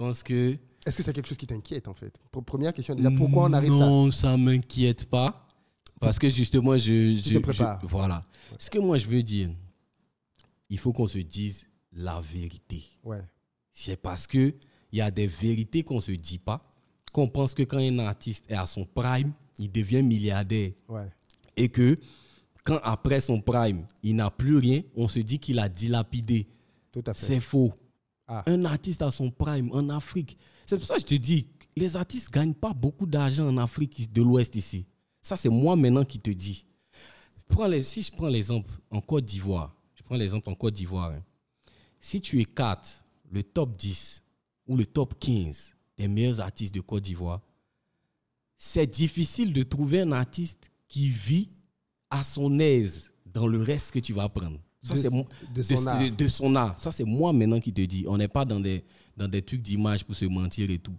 pense que. Est-ce que c'est quelque chose qui t'inquiète en fait Première question déjà, pourquoi on arrive non, ça Non, ça m'inquiète pas. Parce que justement, je. je, te voilà. Ce que moi je veux dire, il faut qu'on se dise la vérité. Ouais. C'est parce qu'il y a des vérités qu'on ne se dit pas, qu'on pense que quand un artiste est à son prime, il devient milliardaire. Ouais. Et que quand après son prime, il n'a plus rien, on se dit qu'il a dilapidé. Tout à fait. C'est faux. Ah. Un artiste à son prime en Afrique. C'est pour ça que je te dis, les artistes ne gagnent pas beaucoup d'argent en Afrique de l'Ouest ici. Ça, c'est moi maintenant qui te dis. Prends les, si je prends l'exemple en Côte d'Ivoire, je prends l'exemple en Côte d'Ivoire. Hein. Si tu écartes le top 10 ou le top 15 des meilleurs artistes de Côte d'Ivoire, c'est difficile de trouver un artiste qui vit à son aise dans le reste que tu vas apprendre. Ça, de, son art. son art. Ça, c'est moi maintenant qui te dis. On n'est pas dans des, dans des trucs d'image pour se mentir et tout.